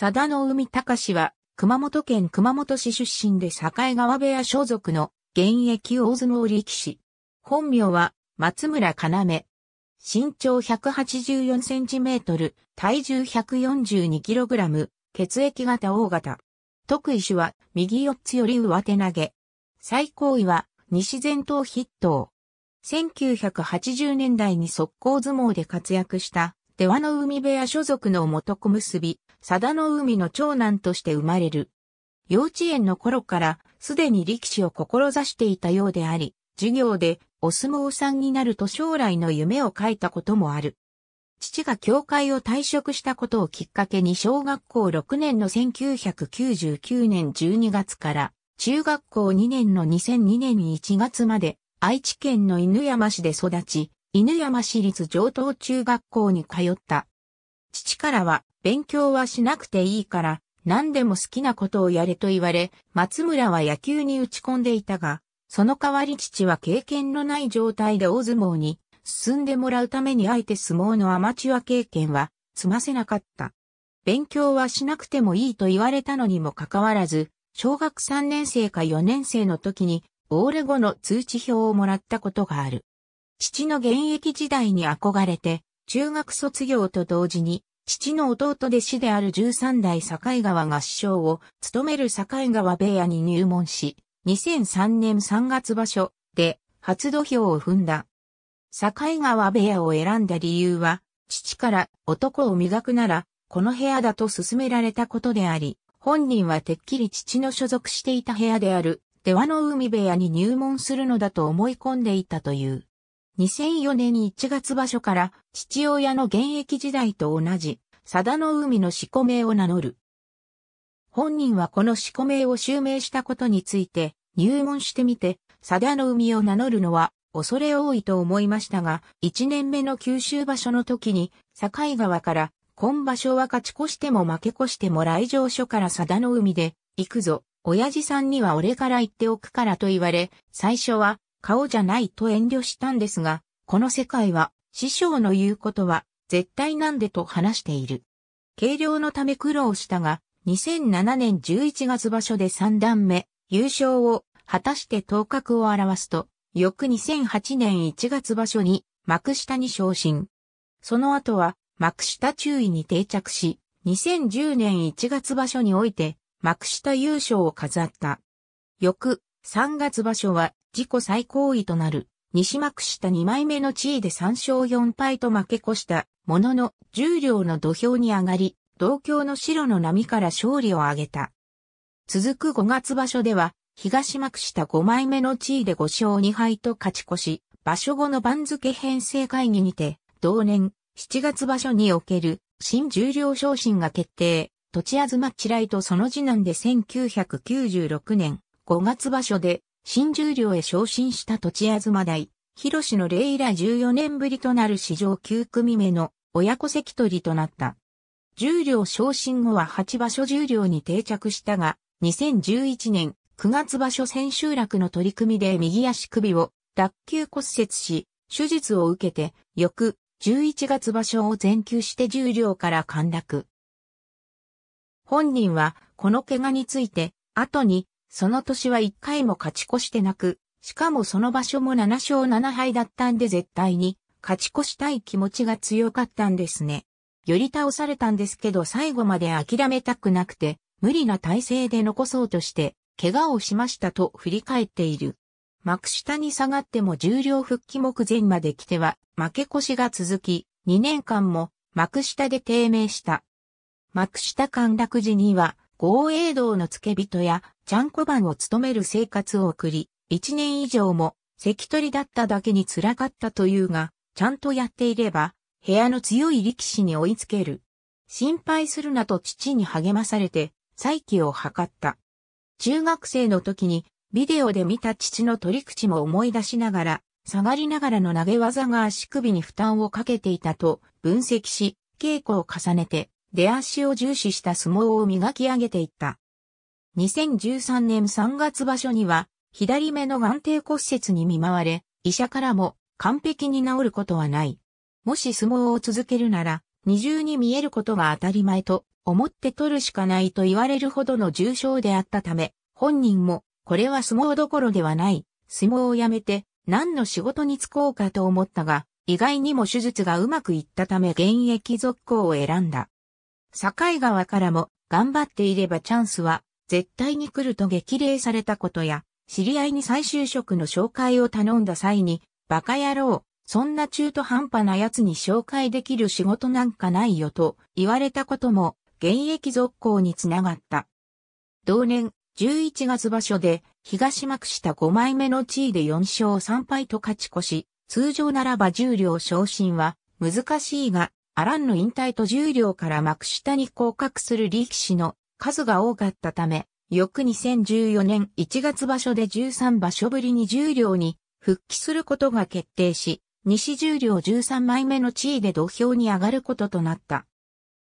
佐田の海隆は、熊本県熊本市出身で境川部屋所属の現役大相撲力士。本名は松村要。身長184センチメートル、体重142キログラム、血液型 O 型。特異種は右四つより上手投げ。最高位は西前頭筆頭。1980年代に速攻相撲で活躍した、出羽の海部屋所属の元小結、佐田の海の長男として生まれる。幼稚園の頃からすでに力士を志していたようであり、授業でお相撲さんになると将来の夢を書いたこともある。父が教会を退職したことをきっかけに小学校6年の1999年12月から中学校2年の2002年1月まで愛知県の犬山市で育ち、犬山市立上等中学校に通った。父からは勉強はしなくていいから、何でも好きなことをやれと言われ、松村は野球に打ち込んでいたが、その代わり父は経験のない状態で大相撲に進んでもらうためにあえて相撲のアマチュア経験は積ませなかった。勉強はしなくてもいいと言われたのにもかかわらず、小学3年生か4年生の時に、オーレ後の通知表をもらったことがある。父の現役時代に憧れて、中学卒業と同時に、父の弟弟子である13代境川合唱を務める境川部屋に入門し、2003年3月場所で初土俵を踏んだ。境川部屋を選んだ理由は、父から男を磨くなら、この部屋だと勧められたことであり、本人はてっきり父の所属していた部屋である、出羽の海部屋に入門するのだと思い込んでいたという。2004年1月場所から父親の現役時代と同じ、佐田の海の四股名を名乗る。本人はこの四股名を襲名したことについて、入門してみて、佐田の海を名乗るのは恐れ多いと思いましたが、1年目の九州場所の時に、境川から、今場所は勝ち越しても負け越しても来場所から佐田の海で、行くぞ、親父さんには俺から言っておくからと言われ、最初は顔じゃないと遠慮したんですが、この世界は、師匠の言うことは、絶対なんでと話している。軽量のため苦労したが、2007年11月場所で3段目、優勝を果たして頭角を表すと、翌2008年1月場所に幕下に昇進。その後は幕下中位に定着し、2010年1月場所において幕下優勝を飾った。翌3月場所は自己最高位となる西幕下2枚目の地位で3勝4敗と負け越したものの重量の土俵に上がり、同郷の白の波から勝利を挙げた。続く5月場所では、東幕下5枚目の地位で5勝2敗と勝ち越し、場所後の番付編成会議にて、同年7月場所における新重量昇進が決定、土地東らいとその次男で1996年5月場所で新十両へ昇進した土地東大、広の例以来14年ぶりとなる史上9組目の親子関取となった。十両昇進後は8場所十両に定着したが、2011年9月場所千秋楽の取り組みで右足首を脱臼骨折し、手術を受けて、翌11月場所を全休して十両から陥落。本人は、この怪我について、後に、その年は一回も勝ち越してなく、しかもその場所も7勝7敗だったんで絶対に勝ち越したい気持ちが強かったんですね。より倒されたんですけど最後まで諦めたくなくて、無理な体勢で残そうとして、怪我をしましたと振り返っている。幕下に下がっても重量復帰目前まで来ては、負け越しが続き、2年間も幕下で低迷した。幕下陥落時には、豪栄道の付け人や、ちゃんこ番を務める生活を送り、一年以上も、関取だっただけに辛かったというが、ちゃんとやっていれば、部屋の強い力士に追いつける。心配するなと父に励まされて、再起を図った。中学生の時に、ビデオで見た父の取り口も思い出しながら、下がりながらの投げ技が足首に負担をかけていたと分析し、稽古を重ねて、出足を重視した相撲を磨き上げていった。2013年3月場所には、左目の眼底骨折に見舞われ、医者からも完璧に治ることはない。もし相撲を続けるなら、二重に見えることが当たり前と思って取るしかないと言われるほどの重症であったため、本人も、これは相撲どころではない、相撲をやめて、何の仕事に就こうかと思ったが、意外にも手術がうまくいったため現役続行を選んだ。境川からも頑張っていればチャンスは絶対に来ると激励されたことや、知り合いに再就職の紹介を頼んだ際に、バカ野郎、そんな中途半端な奴に紹介できる仕事なんかないよと言われたことも現役続行につながった。同年11月場所で東幕下5枚目の地位で4勝3敗と勝ち越し、通常ならば重量昇進は難しいがアランの引退と重量から幕下に降格する力士の数が多かったため、翌2014年1月場所で13場所ぶりに重量に復帰することが決定し、西重量13枚目の地位で土俵に上がることとなった。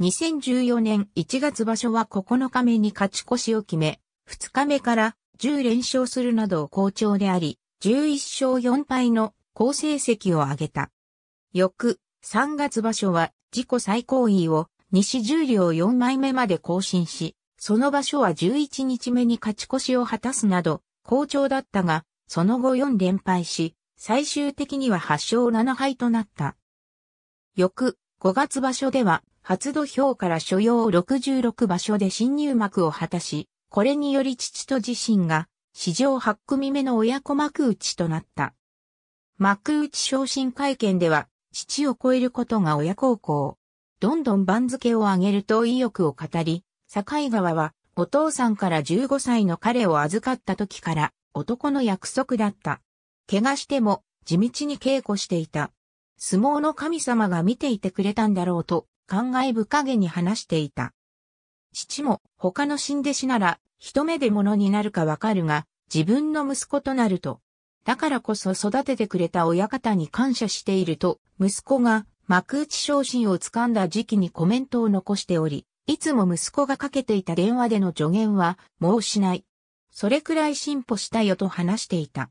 2014年1月場所は9日目に勝ち越しを決め、2日目から10連勝するなど好調であり、11勝4敗の好成績を挙げた。翌3月場所は自己最高位を西十両4枚目まで更新し、その場所は11日目に勝ち越しを果たすなど、好調だったが、その後4連敗し、最終的には8勝7敗となった。翌5月場所では、初土俵から所要66場所で新入幕を果たし、これにより父と自身が、史上8組目の親子幕内となった。幕内昇進会見では、父を超えることが親孝行。どんどん番付を上げると意欲を語り、境川はお父さんから15歳の彼を預かった時から男の約束だった。怪我しても地道に稽古していた。相撲の神様が見ていてくれたんだろうと、感慨深げに話していた。父も他の新弟子なら一目で物になるかわかるが、自分の息子となるとだからこそ育ててくれた親方に感謝していると、息子が幕内昇進を掴んだ時期にコメントを残しており、いつも息子がかけていた電話での助言は、もうしない。それくらい進歩したよと話していた。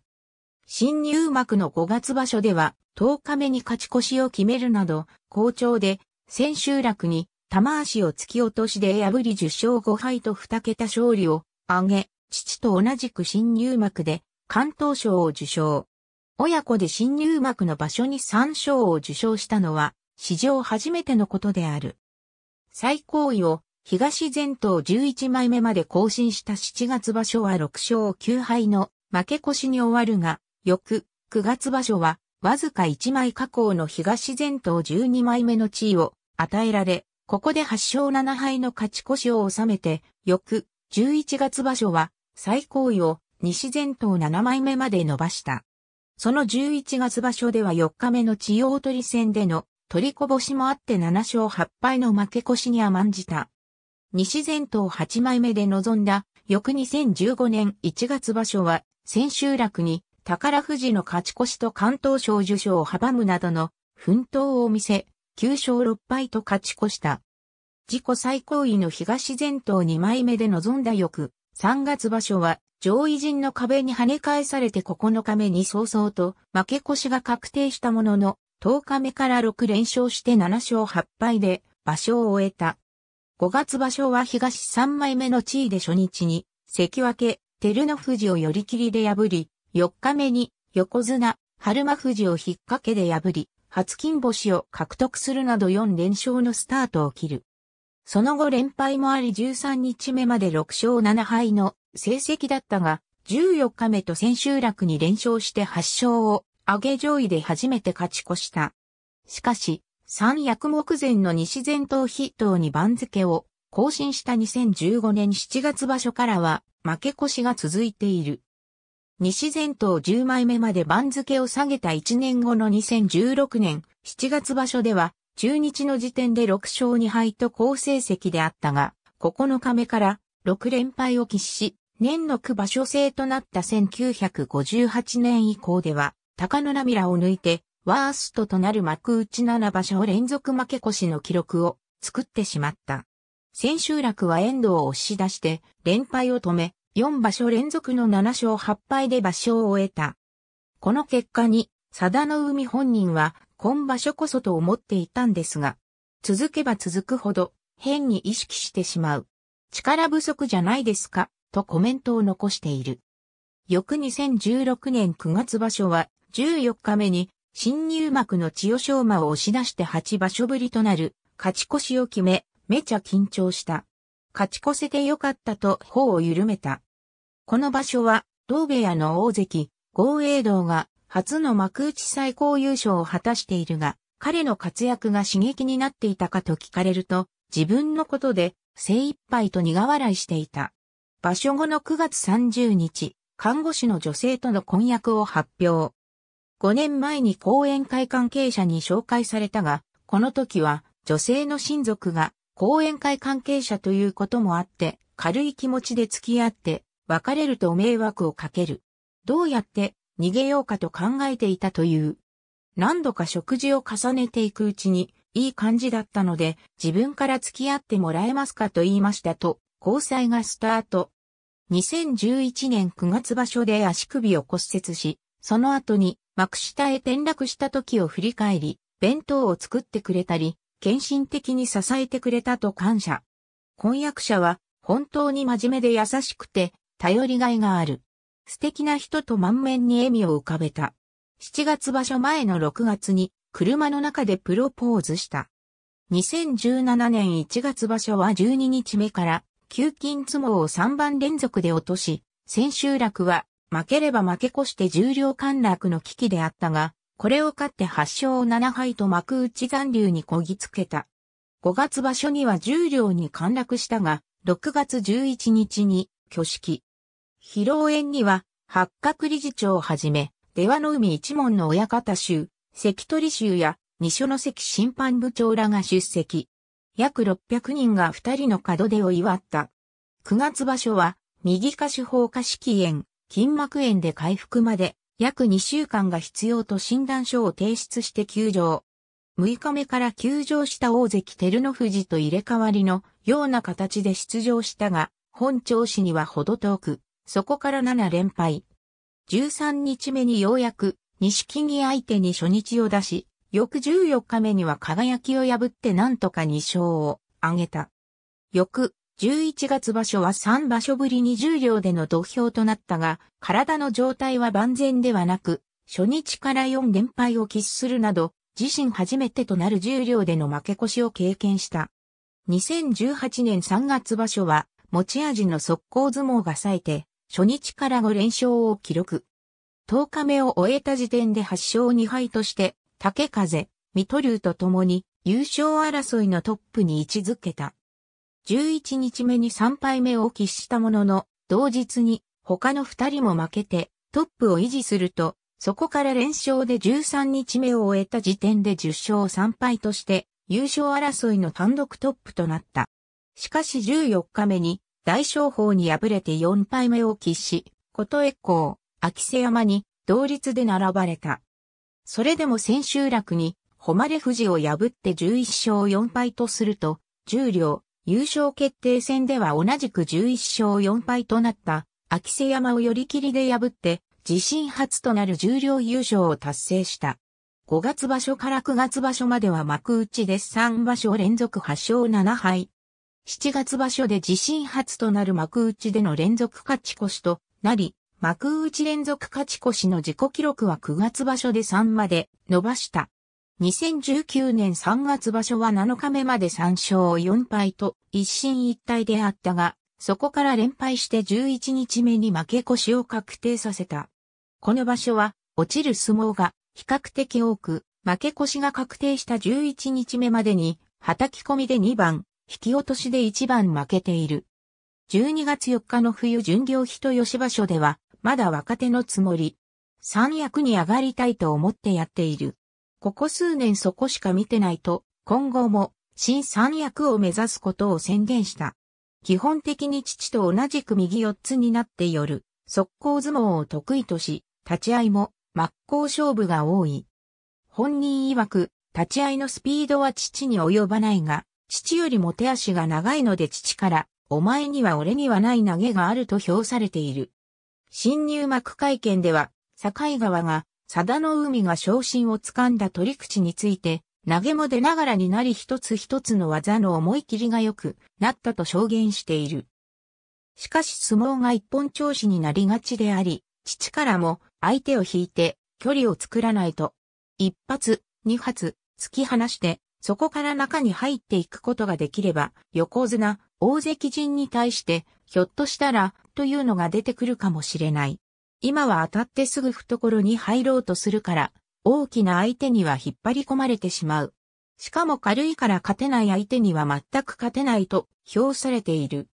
新入幕の5月場所では、10日目に勝ち越しを決めるなど、好調で、千秋楽に、玉足を突き落としで破り10勝5敗と2桁勝利を挙げ、父と同じく新入幕で、関東賞を受賞。親子で新入幕の場所に3賞を受賞したのは、史上初めてのことである。最高位を東前頭11枚目まで更新した7月場所は6勝9敗の負け越しに終わるが、翌9月場所はわずか1枚加工の東前頭12枚目の地位を与えられ、ここで8勝7敗の勝ち越しを収めて、翌11月場所は最高位を西前頭7枚目まで伸ばした。その11月場所では4日目の千代鳥戦での取りこぼしもあって7勝8敗の負け越しに甘んじた。西前頭8枚目で臨んだ翌2015年1月場所は千秋楽に宝富士の勝ち越しと関東賞受賞を阻むなどの奮闘を見せ、9勝6敗と勝ち越した。自己最高位の東前頭2枚目で臨んだ翌、3月場所は上位陣の壁に跳ね返されて9日目に早々と負け越しが確定したものの、10日目から6連勝して7勝8敗で場所を終えた。5月場所は東3枚目の地位で初日に、関脇、照ノ富士を寄り切りで破り、4日目に横綱、春馬富士を引っ掛けで破り、初金星を獲得するなど4連勝のスタートを切る。その後連敗もあり13日目まで6勝7敗の成績だったが、14日目と千秋楽に連勝して8勝を上げ上位で初めて勝ち越した。しかし、三役目前の西前頭筆頭に番付を更新した2015年7月場所からは負け越しが続いている。西前頭10枚目まで番付を下げた1年後の2016年7月場所では中日の時点で6勝2敗と好成績であったが、9日目から6連敗を喫し、年の区場所制となった1958年以降では、高野涙を抜いて、ワーストとなる幕内7場所連続負け越しの記録を作ってしまった。千秋楽は遠藤を押し出して連敗を止め、4場所連続の7勝8敗で場所を終えた。この結果に、佐田の海本人は今場所こそと思っていたんですが、続けば続くほど変に意識してしまう。力不足じゃないですか、とコメントを残している。翌2016年9月場所は14日目に新入幕の千代翔馬を押し出して8場所ぶりとなる勝ち越しを決め、めちゃ緊張した。勝ち越せてよかったと頬を緩めた。この場所は、同部屋の大関、豪栄道が初の幕内最高優勝を果たしているが、彼の活躍が刺激になっていたかと聞かれると、自分のことで精一杯と苦笑いしていた。場所後の9月30日、看護師の女性との婚約を発表。5年前に講演会関係者に紹介されたが、この時は女性の親族が講演会関係者ということもあって、軽い気持ちで付き合って、別れると迷惑をかける。どうやって逃げようかと考えていたという。何度か食事を重ねていくうちに、いい感じだったので、自分から付き合ってもらえますかと言いましたと、交際がスタート。2011年9月場所で足首を骨折し、その後に幕下へ転落した時を振り返り、弁当を作ってくれたり、献身的に支えてくれたと感謝。婚約者は本当に真面目で優しくて、頼りがいがある。素敵な人と満面に笑みを浮かべた。7月場所前の6月に車の中でプロポーズした。2017年1月場所は12日目から休勤相撲を3番連続で落とし、千秋楽は負ければ負け越して重量陥落の危機であったが、これを勝って8勝7敗と幕内残留にこぎつけた。5月場所には重量に陥落したが、6月11日に挙式。広露宴には、八角理事長をはじめ、出羽の海一門の親方衆、関取衆や、二所の関審判部長らが出席。約600人が二人の門出を祝った。9月場所は、右下手法下式炎、筋膜炎で回復まで、約2週間が必要と診断書を提出して休場。6日目から休場した大関照ノ富士と入れ替わりのような形で出場したが、本調子にはほど遠く、そこから7連敗。13日目にようやく、錦木相手に初日を出し、翌14日目には輝きを破ってなんとか2勝を挙げた。翌11月場所は3場所ぶりに10両での土俵となったが、体の状態は万全ではなく、初日から4連敗を喫するなど、自身初めてとなる10両での負け越しを経験した。2018年3月場所は、持ち味の速攻相撲が冴えて、初日から5連勝を記録。10日目を終えた時点で8勝2敗として、竹風、水戸龍と共に優勝争いのトップに位置づけた。11日目に3敗目を喫したものの、同日に他の2人も負けてトップを維持すると、そこから連勝で13日目を終えた時点で10勝3敗として優勝争いの単独トップとなった。しかし14日目に大商法に敗れて4敗目を喫し、琴越光、秋瀬山に同率で並ばれた。それでも千秋楽に、誉富士を破って11勝4敗とすると、十両、優勝決定戦では同じく11勝4敗となった、秋瀬山を寄り切りで破って、自身初となる十両優勝を達成した。5月場所から9月場所までは幕内で3場所連続8勝7敗、7月場所で自身初となる幕内での連続勝ち越しとなり、幕内連続勝ち越しの自己記録は9月場所で3まで伸ばした。2019年3月場所は7日目まで3勝4敗と一進一退であったが、そこから連敗して11日目に負け越しを確定させた。この場所は落ちる相撲が比較的多く、負け越しが確定した11日目までに、叩き込みで2番、引き落としで1番負けている。12月4日の冬巡業と吉場所では、まだ若手のつもり。三役に上がりたいと思ってやっている。ここ数年そこしか見てないと、今後も新三役を目指すことを宣言した。基本的に父と同じく右四つになって夜、る、速攻相撲を得意とし、立ち合いも真っ向勝負が多い。本人曰く、立ち合いのスピードは父に及ばないが、父よりも手足が長いので父から、お前には俺にはない投げがあると評されている。新入幕会見では、境川が、佐田の海が昇進をつかんだ取り口について、投げも出ながらになり一つ一つの技の思い切りが良くなったと証言している。しかし相撲が一本調子になりがちであり、父からも相手を引いて距離を作らないと、一発、二発、突き放してそこから中に入っていくことができれば、横綱、大関陣に対して、ひょっとしたら、というのが出てくるかもしれない。今は当たってすぐ懐に入ろうとするから、大きな相手には引っ張り込まれてしまう。しかも軽いから勝てない相手には全く勝てないと評されている。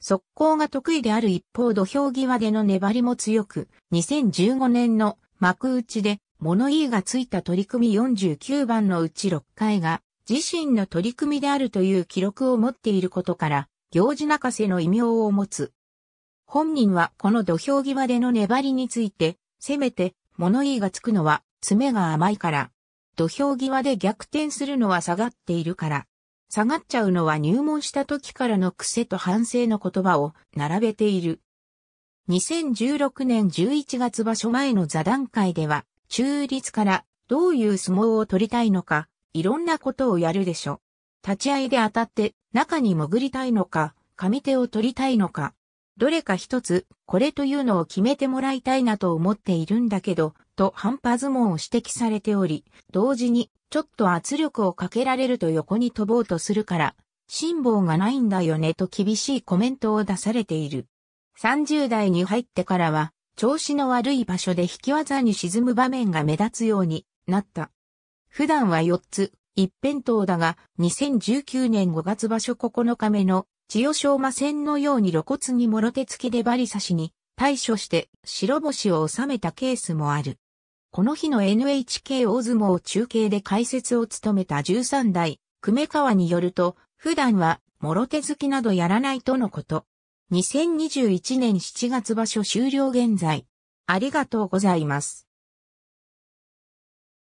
速攻が得意である一方土俵際での粘りも強く、2015年の幕内で物言いがついた取り組み49番のうち6回が自身の取り組みであるという記録を持っていることから、行事泣かせの異名を持つ。本人はこの土俵際での粘りについて、せめて物言いがつくのは爪が甘いから。土俵際で逆転するのは下がっているから。下がっちゃうのは入門した時からの癖と反省の言葉を並べている。2016年11月場所前の座談会では、中立からどういう相撲を取りたいのか、いろんなことをやるでしょ。立ち合いで当たって中に潜りたいのか、上手を取りたいのか、どれか一つ、これというのを決めてもらいたいなと思っているんだけど、と半端相撲を指摘されており、同時に、ちょっと圧力をかけられると横に飛ぼうとするから、辛抱がないんだよねと厳しいコメントを出されている。30代に入ってからは、調子の悪い場所で引き技に沈む場面が目立つようになった。普段は4つ、一辺倒だが、2019年5月場所9日目の千代翔馬戦のように露骨にもろ手つきでバリ刺しに対処して白星を収めたケースもある。この日の NHK 大相撲中継で解説を務めた13代、久米川によると、普段はもろ手付きなどやらないとのこと。2021年7月場所終了現在。ありがとうございます。